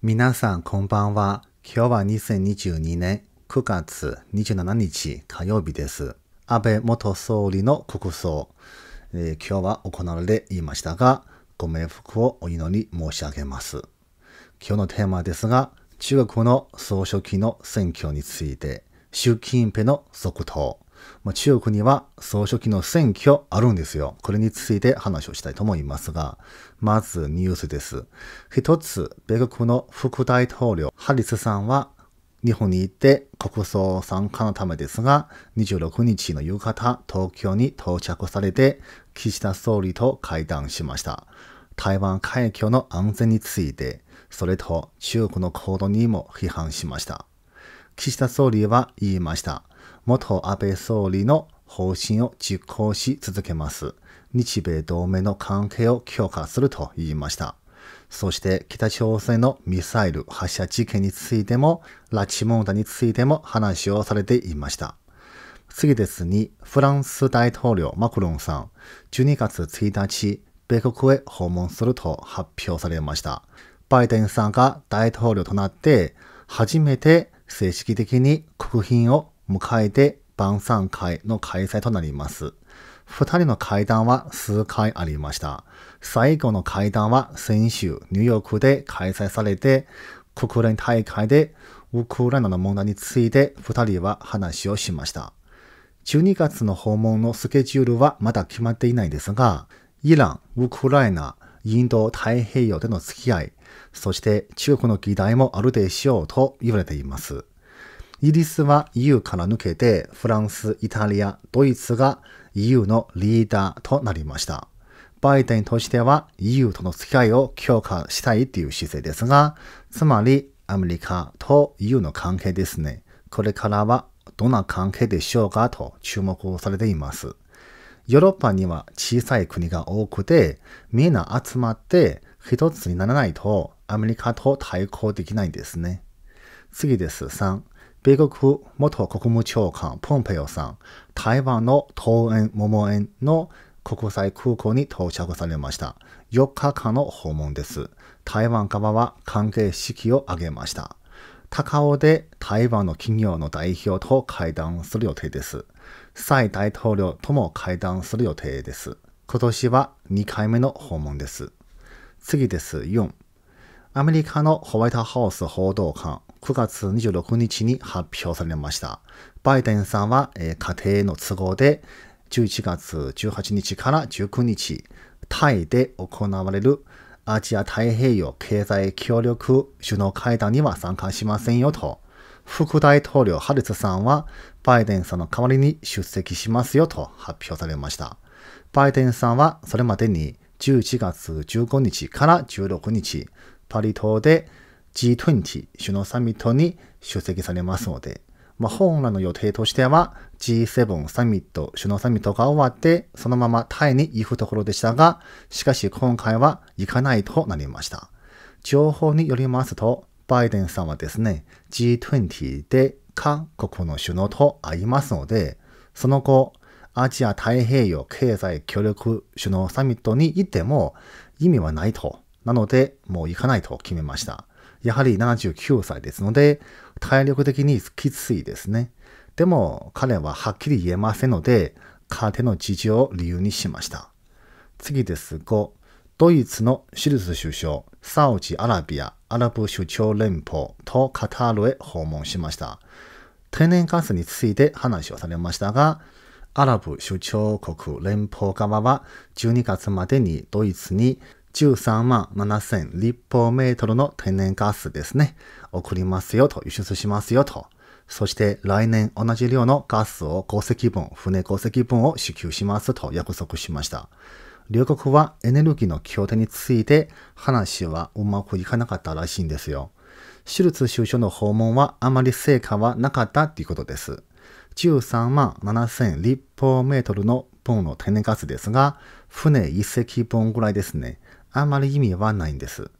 皆さんこんばんは。今日は2022年9月27日火曜日です。安倍元総理の国葬、えー、今日は行われていましたが、ご冥福をお祈り申し上げます。今日のテーマですが、中国の総書記の選挙について、習近平の続投。まあ、中国には総書記の選挙あるんですよ。これについて話をしたいと思いますが、まずニュースです。一つ、米国の副大統領、ハリスさんは日本に行って国葬参加のためですが、26日の夕方、東京に到着されて、岸田総理と会談しました。台湾海峡の安全について、それと中国の行動にも批判しました。岸田総理は言いました。元安倍総理の方針を実行し続けます。日米同盟の関係を強化すると言いました。そして北朝鮮のミサイル発射事件についても、拉致問題についても話をされていました。次ですに、フランス大統領マクロンさん、12月1日、米国へ訪問すると発表されました。バイデンさんが大統領となって、初めて正式的に国賓を迎えて晩餐会の開催となります。二人の会談は数回ありました。最後の会談は先週ニューヨークで開催されて、国連大会でウクライナの問題について二人は話をしました。12月の訪問のスケジュールはまだ決まっていないですが、イラン、ウクライナ、インド太平洋での付き合い、そして中国の議題もあるでしょうと言われています。イギリスは EU から抜けて、フランス、イタリア、ドイツが EU のリーダーとなりました。バイデンとしては EU との付き合いを強化したいという姿勢ですが、つまりアメリカと EU の関係ですね。これからはどんな関係でしょうかと注目をされています。ヨーロッパには小さい国が多くて、みんな集まって一つにならないとアメリカと対抗できないんですね。次です。3。米国元国務長官ポンペオさん、台湾の桃園桃園の国際空港に到着されました。4日間の訪問です。台湾側は関係式を挙げました。高尾で台湾の企業の代表と会談する予定です。蔡大統領とも会談する予定です。今年は2回目の訪問です。次です。4。アメリカのホワイトハウス報道官、9月26日に発表されました。バイデンさんは、えー、家庭の都合で、11月18日から19日、タイで行われるアジア太平洋経済協力首脳会談には参加しませんよと、副大統領ハリスさんはバイデンさんの代わりに出席しますよと発表されました。バイデンさんはそれまでに11月15日から16日、パリ島で G20 首脳サミットに出席されますので、まあ、本来の予定としては G7 サミット、首脳サミットが終わって、そのままタイに行くところでしたが、しかし今回は行かないとなりました。情報によりますと、バイデンさんはですね、G20 で韓国の首脳と会いますので、その後、アジア太平洋経済協力首脳サミットに行っても意味はないとなので、もう行かないと決めました。やはり79歳ですので、体力的にきついですね。でも、彼ははっきり言えませんので、家庭の事情を理由にしました。次です。5、ドイツのシルス首相、サウジアラビア、アラブ首長連邦とカタールへ訪問しました。天然ガスについて話をされましたが、アラブ首長国連邦側は12月までにドイツに13万7千立方メートルの天然ガスですね。送りますよと、輸出しますよと。そして来年同じ量のガスを鉱石分、船鉱石分を支給しますと約束しました。両国はエネルギーの協定について話はうまくいかなかったらしいんですよ。シュルツ首相の訪問はあまり成果はなかったっていうことです。13万7千立方メートルの分の天然ガスですが、船1隻分ぐらいですね。あんまり意味はないんです。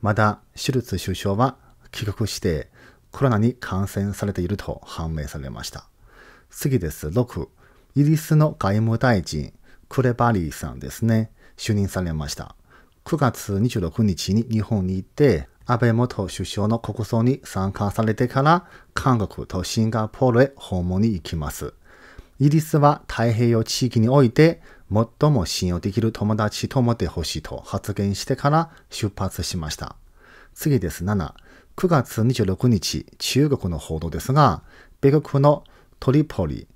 まだ、シュルツ首相は帰国して、コロナに感染されていると判明されました。次です。6、イギリスの外務大臣、クレバリーさんですね、就任されました。9月26日に日本に行って、安倍元首相の国葬に参加されてから、韓国とシンガポールへ訪問に行きます。イギリスは太平洋地域において最も信用できる友達と思ってほしいと発言してから出発しました。次です。7。9月26日、中国の報道ですが、米国のトリポリ、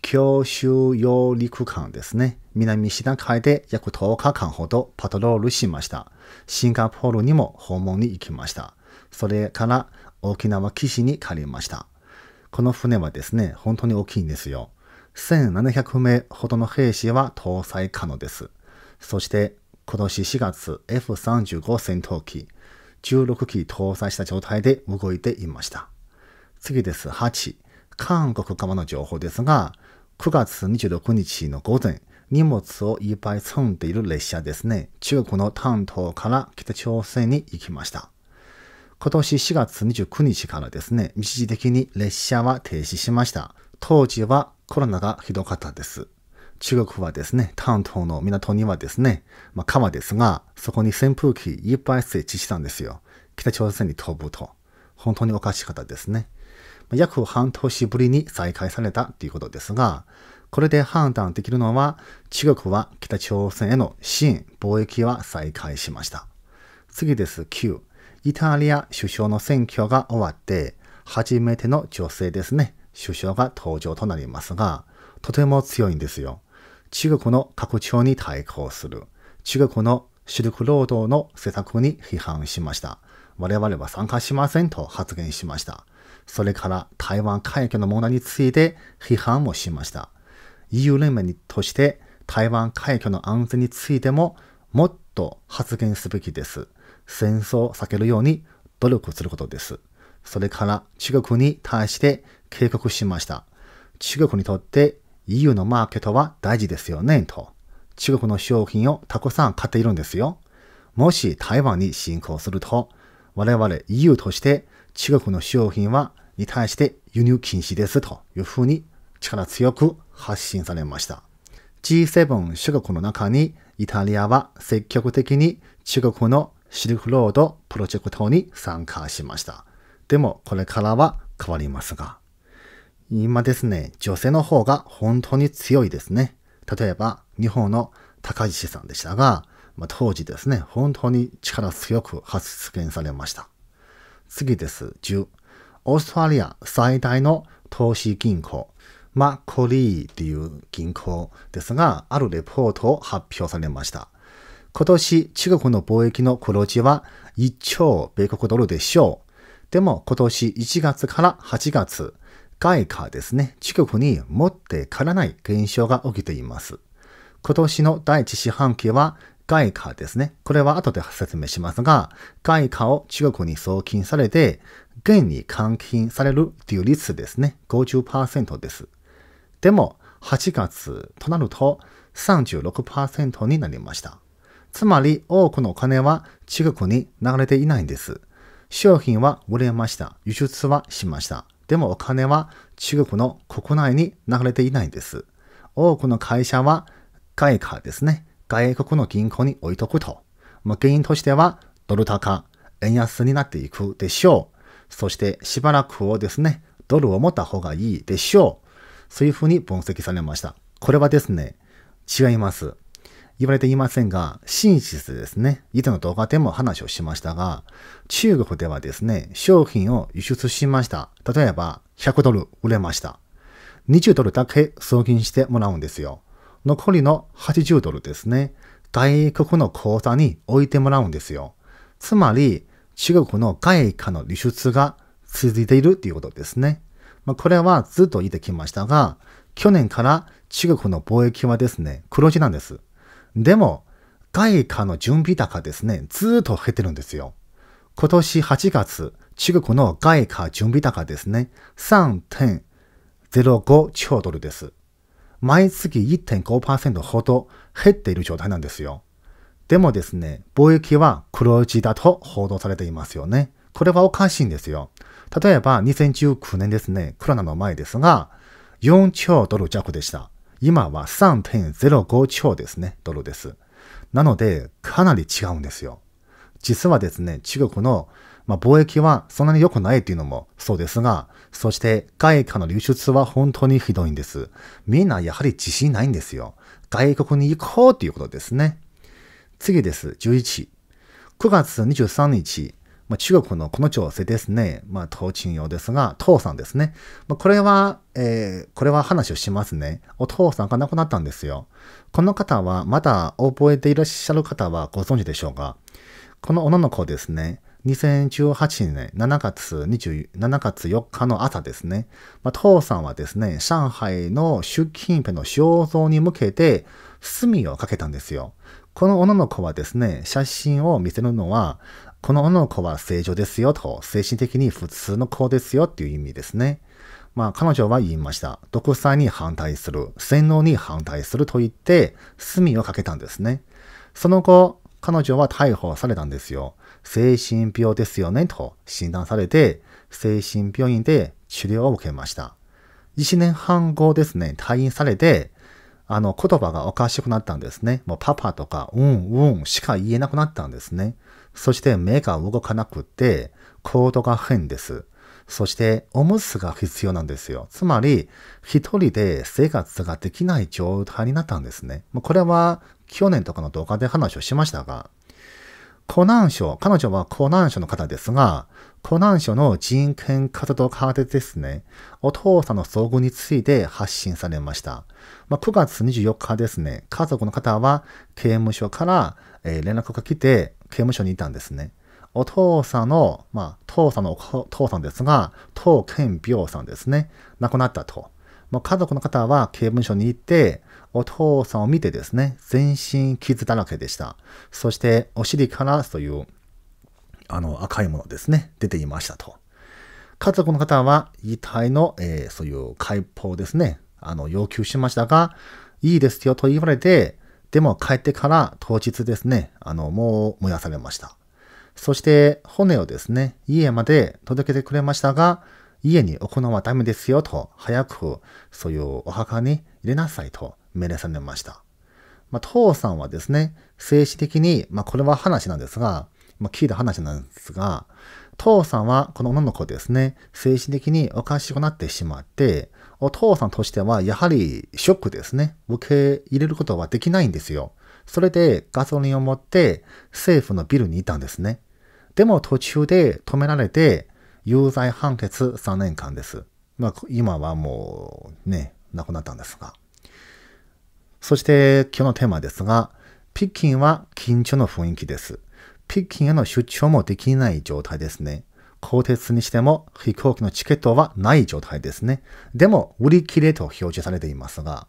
教州洋陸艦ですね。南シナ海で約10日間ほどパトロールしました。シンガポールにも訪問に行きました。それから沖縄基地に借りました。この船はですね、本当に大きいんですよ。1700名ほどの兵士は搭載可能です。そして、今年4月 F35 戦闘機16機搭載した状態で動いていました。次です。8、韓国側の情報ですが、9月26日の午前、荷物をいっぱい積んでいる列車ですね、中国の丹東から北朝鮮に行きました。今年4月29日からですね、一時的に列車は停止しました。当時はコロナがひどかったです。中国はですね、丹東の港にはですね、まあ、川ですが、そこに扇風機いっぱい設置したんですよ。北朝鮮に飛ぶと。本当におかしかったですね。約半年ぶりに再開されたということですが、これで判断できるのは、中国は北朝鮮への支援、貿易は再開しました。次です、9。イタリア首相の選挙が終わって、初めての女性ですね。首相が登場となりますが、とても強いんですよ。中国の拡張に対抗する。中国の主力労働の施策に批判しました。我々は参加しませんと発言しました。それから台湾海峡の問題について批判もしました。EU 連盟として台湾海峡の安全についてももっと発言すべきです。戦争を避けるように努力することです。それから中国に対して計画しました。中国にとって EU のマーケットは大事ですよね、と。中国の商品をたくさん買っているんですよ。もし台湾に侵攻すると、我々 EU として中国の商品はに対して輸入禁止ですというふうに力強く発信されました。G7 諸国の中にイタリアは積極的に中国のシルクロードプロジェクトに参加しました。でもこれからは変わりますが。今ですね、女性の方が本当に強いですね。例えば、日本の高石さんでしたが、まあ、当時ですね、本当に力強く発言されました。次です。10。オーストラリア最大の投資銀行、マコリーという銀行ですが、あるレポートを発表されました。今年、中国の貿易の黒字は1兆米国ドルでしょう。でも今年1月から8月、外貨ですね、地国に持ってからない現象が起きています。今年の第一四半期は外貨ですね。これは後で説明しますが、外貨を中国に送金されて、現に換金されるという率ですね。50%です。でも、8月となると36%になりました。つまり多くのお金は中国に流れていないんです。商品は売れました。輸出はしました。でもお金は中国の国内に流れていないんです。多くの会社は外貨ですね。外国の銀行に置いとくと。まあ、原因としてはドル高、円安になっていくでしょう。そしてしばらくをですね、ドルを持った方がいいでしょう。そういうふうに分析されました。これはですね、違います。言われていませんが、真実ですね。以前の動画でも話をしましたが、中国ではですね、商品を輸出しました。例えば、100ドル売れました。20ドルだけ送金してもらうんですよ。残りの80ドルですね。外国の口座に置いてもらうんですよ。つまり、中国の外貨の輸出が続いているということですね。まあ、これはずっと言ってきましたが、去年から中国の貿易はですね、黒字なんです。でも、外貨の準備高ですね、ずっと減ってるんですよ。今年8月、中国の外貨準備高ですね、3.05兆ドルです。毎月1.5%ほど減っている状態なんですよ。でもですね、貿易は黒字だと報道されていますよね。これはおかしいんですよ。例えば2019年ですね、コロナの前ですが、4兆ドル弱でした。今は3.05超ですね、ドルです。なので、かなり違うんですよ。実はですね、中国の、まあ、貿易はそんなに良くないっていうのもそうですが、そして外貨の流出は本当にひどいんです。みんなやはり自信ないんですよ。外国に行こうということですね。次です。11。9月23日、まあ、中国のこの女性ですね、まあ、東鎮用ですが、父さんですね。まあ、これは、えー、これは話をしますね。お父さんが亡くなったんですよ。この方は、まだ覚えていらっしゃる方はご存知でしょうかこの女の子ですね、2018年7月 ,7 月4日の朝ですね、まあ、父さんはですね、上海の習近平の肖像に向けて罪をかけたんですよ。この女の子はですね、写真を見せるのは、この女の子は正常ですよと、精神的に普通の子ですよっていう意味ですね。まあ彼女は言いました。独裁に反対する、洗脳に反対すると言って、罪をかけたんですね。その後、彼女は逮捕されたんですよ。精神病ですよねと診断されて、精神病院で治療を受けました。1年半後ですね、退院されて、あの、言葉がおかしくなったんですね。もうパパとか、うん、うんしか言えなくなったんですね。そして目が動かなくて、行動が変です。そしておむつが必要なんですよ。つまり、一人で生活ができない状態になったんですね。これは去年とかの動画で話をしましたが、湖南省、彼女は湖南省の方ですが、湖南省の人権活動家でですね、お父さんの遭遇について発信されました。まあ、9月24日ですね、家族の方は刑務所から、連絡が来て、刑務所にいたんですね。お父さんの、まあ、父さんのお父さんですが、当健病さんですね。亡くなったと。ま家族の方は刑務所に行って、お父さんを見てですね、全身傷だらけでした。そして、お尻からという、あの、赤いものですね、出ていましたと。家族の方は、遺体の、えー、そういう解剖ですね、あの、要求しましたが、いいですよと言われて、でも帰ってから当日ですね、あの、もう燃やされました。そして骨をですね、家まで届けてくれましたが、家に行はダメですよと、早くそういうお墓に入れなさいと命令されました。まあ、父さんはですね、精神的に、まあ、これは話なんですが、まあ、聞いた話なんですが、父さんはこの女の子ですね、精神的におかしくなってしまって、お父さんとしてはやはりショックですね。受け入れることはできないんですよ。それでガソリンを持って政府のビルにいたんですね。でも途中で止められて有罪判決3年間です。まあ今はもうね、亡くなったんですが。そして今日のテーマですが、北京は緊張の雰囲気です。北京への出張もできない状態ですね。鋼鉄にしても飛行機のチケットはない状態ですね。でも、売り切れと表示されていますが、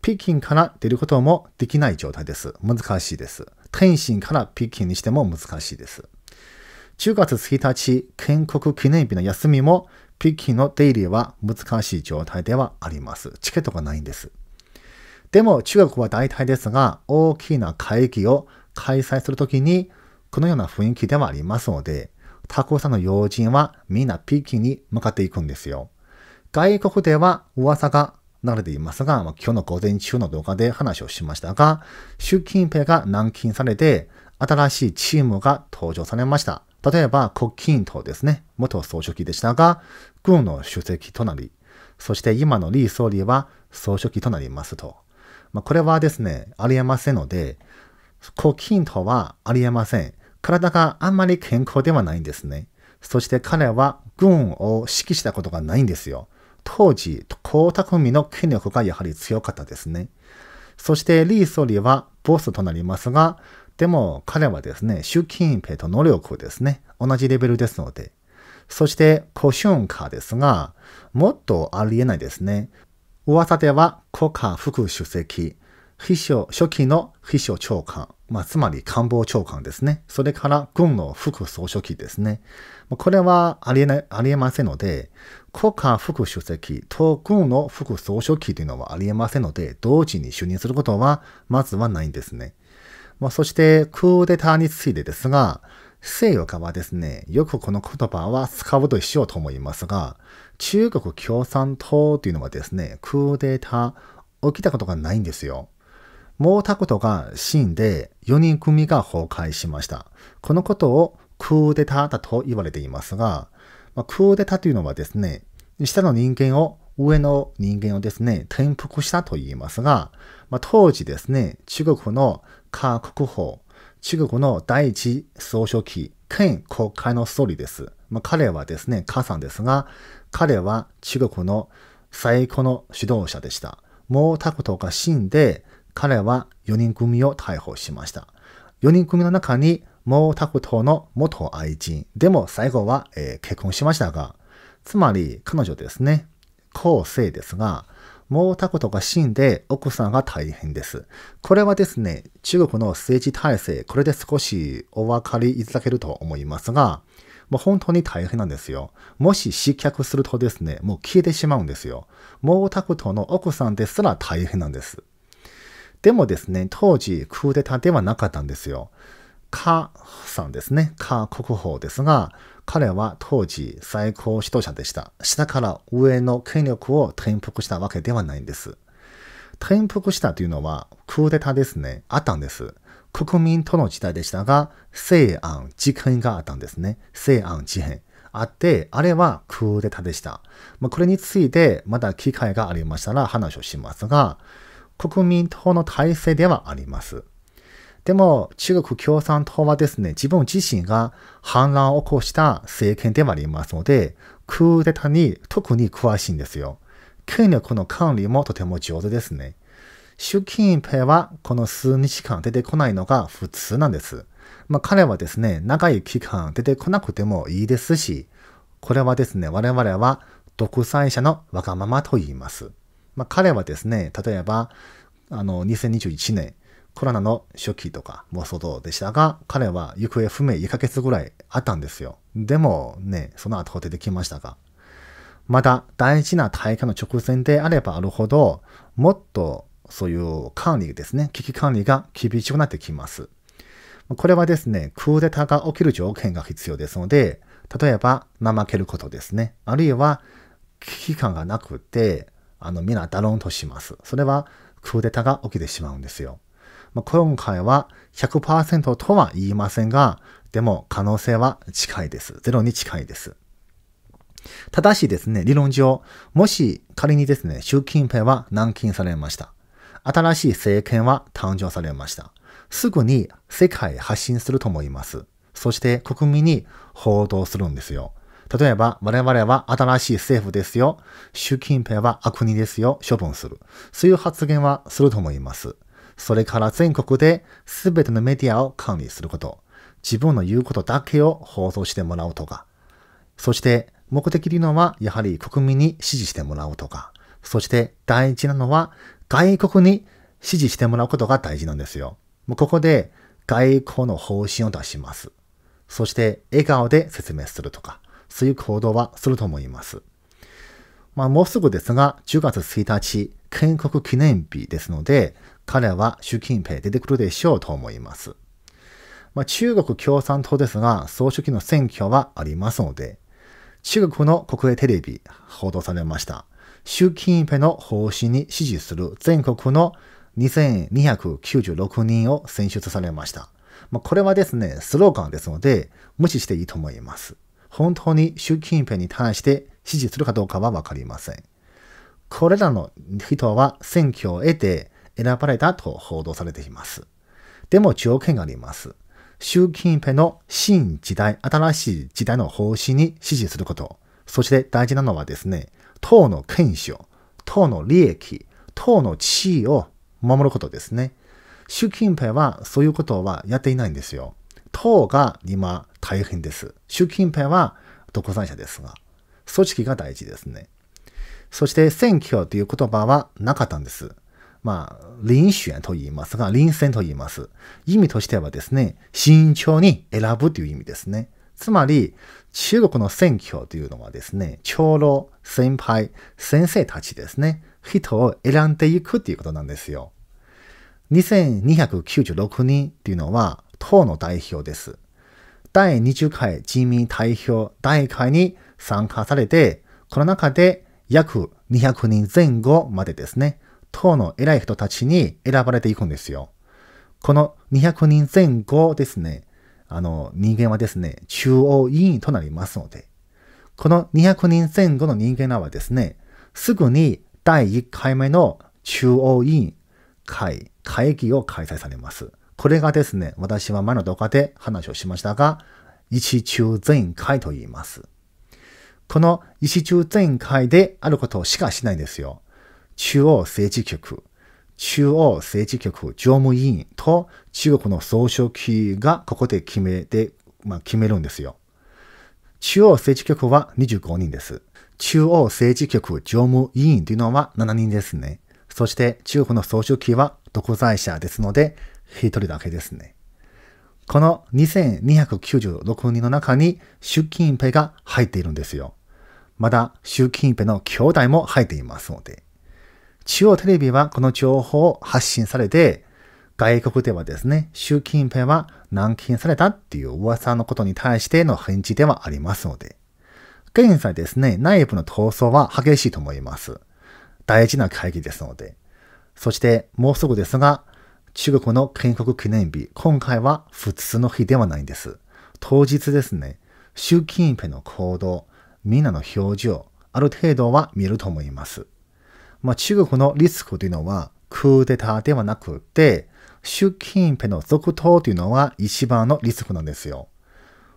北京から出ることもできない状態です。難しいです。天津から北京にしても難しいです。10月1日、建国記念日の休みも、北京の出入りは難しい状態ではあります。チケットがないんです。でも、中国は大体ですが、大きな会議を開催するときに、このような雰囲気ではありますので、たくさんの要人はみんな北京に向かっていくんですよ。外国では噂が流れていますが、今日の午前中の動画で話をしましたが、習近平が軟禁されて、新しいチームが登場されました。例えば、国錦党ですね。元総書記でしたが、軍の主席となり、そして今の李総理は総書記となりますと。まあ、これはですね、ありえませんので、国錦党はありえません。体があんまり健康ではないんですね。そして彼は軍を指揮したことがないんですよ。当時、江沢民の権力がやはり強かったですね。そして李総理はボスとなりますが、でも彼はですね、習近平と能力ですね、同じレベルですので。そして、古春華ですが、もっとありえないですね。噂では、古華副主席、秘書、初期の秘書長官、まあ、つまり官房長官ですね。それから軍の副総書記ですね。これはありえない、ありえませんので、国家副主席と軍の副総書記というのはありえませんので、同時に就任することは、まずはないんですね。まあ、そして、クーデターについてですが、西洋側ですね、よくこの言葉は使うとしようと思いますが、中国共産党というのはですね、クーデター、起きたことがないんですよ。毛沢東が死んで4人組が崩壊しました。このことをクーデターだと言われていますが、まあ、クーデターというのはですね、下の人間を上の人間をですね、転覆したと言いますが、まあ、当時ですね、中国の科国法、中国の第一総書記、兼国会の総理です。まあ、彼はですね、母さんですが、彼は中国の最高の指導者でした。毛沢東が死んで、彼は4人組を逮捕しました。4人組の中に、毛沢東の元愛人。でも最後は、えー、結婚しましたが、つまり彼女ですね。後世ですが、毛沢東が死んで奥さんが大変です。これはですね、中国の政治体制、これで少しお分かりいただけると思いますが、もう本当に大変なんですよ。もし失脚するとですね、もう消えてしまうんですよ。毛沢東の奥さんですら大変なんです。でもですね、当時クーデターではなかったんですよ。カさんですね。カ国宝ですが、彼は当時最高指導者でした。下から上の権力を転覆したわけではないんです。転覆したというのはクーデターですね。あったんです。国民との時代でしたが、西安事件があったんですね。西安事変。あって、あれはクーデターでした。まあ、これについてまだ機会がありましたら話をしますが、国民党の体制ではあります。でも、中国共産党はですね、自分自身が反乱を起こした政権ではありますので、クーデターに特に詳しいんですよ。権力の管理もとても上手ですね。習近平はこの数日間出てこないのが普通なんです。まあ、彼はですね、長い期間出てこなくてもいいですし、これはですね、我々は独裁者のわがままと言います。まあ、彼はですね、例えば、あの、2021年、コロナの初期とかもそうでしたが、彼は行方不明1ヶ月ぐらいあったんですよ。でもね、その後出てきましたが。また、大事な大会の直前であればあるほど、もっとそういう管理ですね、危機管理が厳しくなってきます。これはですね、クーデターが起きる条件が必要ですので、例えば、怠けることですね。あるいは、危機感がなくて、あの、皆ダロンとします。それは、クーデターが起きてしまうんですよ。まあ、今回は100%とは言いませんが、でも可能性は近いです。ゼロに近いです。ただしですね、理論上、もし仮にですね、習近平は軟禁されました。新しい政権は誕生されました。すぐに世界へ発信すると思います。そして国民に報道するんですよ。例えば、我々は新しい政府ですよ。習近平は悪人ですよ。処分する。そういう発言はすると思います。それから全国で全てのメディアを管理すること。自分の言うことだけを放送してもらうとか。そして、目的というのは、やはり国民に支持してもらうとか。そして、大事なのは、外国に支持してもらうことが大事なんですよ。もうここで、外交の方針を出します。そして、笑顔で説明するとか。そいう行動はすると思います。まあ、もうすぐですが、10月1日、建国記念日ですので、彼は習近平出てくるでしょうと思います。まあ、中国共産党ですが、総書記の選挙はありますので、中国の国営テレビ報道されました。習近平の方針に支持する全国の2296人を選出されました。まあ、これはですね、スローガンですので、無視していいと思います。本当に習近平に対して支持するかどうかはわかりません。これらの人は選挙を得て選ばれたと報道されています。でも条件があります。習近平の新時代、新しい時代の方針に支持すること。そして大事なのはですね、党の権証、党の利益、党の地位を守ることですね。習近平はそういうことはやっていないんですよ。党が今大変です。習近平は独裁者ですが、組織が大事ですね。そして選挙という言葉はなかったんです。まあ、臨選と言いますが、臨戦と言います。意味としてはですね、慎重に選ぶという意味ですね。つまり、中国の選挙というのはですね、長老、先輩、先生たちですね、人を選んでいくということなんですよ。2296人というのは、党の代表です。第20回人民代表大会に参加されて、この中で約200人前後までですね、党の偉い人たちに選ばれていくんですよ。この200人前後ですね、あの、人間はですね、中央委員となりますので、この200人前後の人間らはですね、すぐに第1回目の中央委員会、会議を開催されます。これがですね、私は前の動画で話をしましたが、一中全開と言います。この一中全開であることしかしないんですよ。中央政治局、中央政治局常務委員と中国の総書記がここで決めて、まあ、決めるんですよ。中央政治局は25人です。中央政治局常務委員というのは7人ですね。そして中国の総書記は独裁者ですので、一人だけですね。この2296人の中に習近平が入っているんですよ。まだ習近平の兄弟も入っていますので。中央テレビはこの情報を発信されて、外国ではですね、習近平は軟禁されたっていう噂のことに対しての返事ではありますので。現在ですね、内部の闘争は激しいと思います。大事な会議ですので。そして、もうすぐですが、中国の建国記念日、今回は普通の日ではないんです。当日ですね、習近平の行動、みんなの表情、ある程度は見ると思います。まあ、中国のリスクというのは、クーデターではなくて、習近平の続投というのは一番のリスクなんですよ。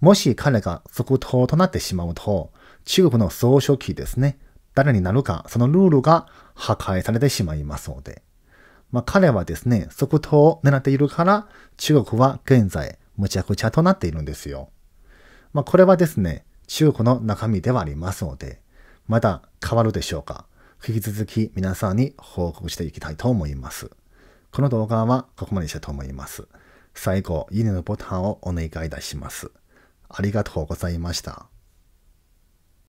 もし彼が続投となってしまうと、中国の総書記ですね、誰になるか、そのルールが破壊されてしまいますので。まあ、彼はですね、即答を狙っているから、中国は現在、むちゃくちゃとなっているんですよ。まあ、これはですね、中国の中身ではありますので、まだ変わるでしょうか。引き続き皆さんに報告していきたいと思います。この動画はここまでしたと思います。最後、いいねのボタンをお願いいたします。ありがとうございました。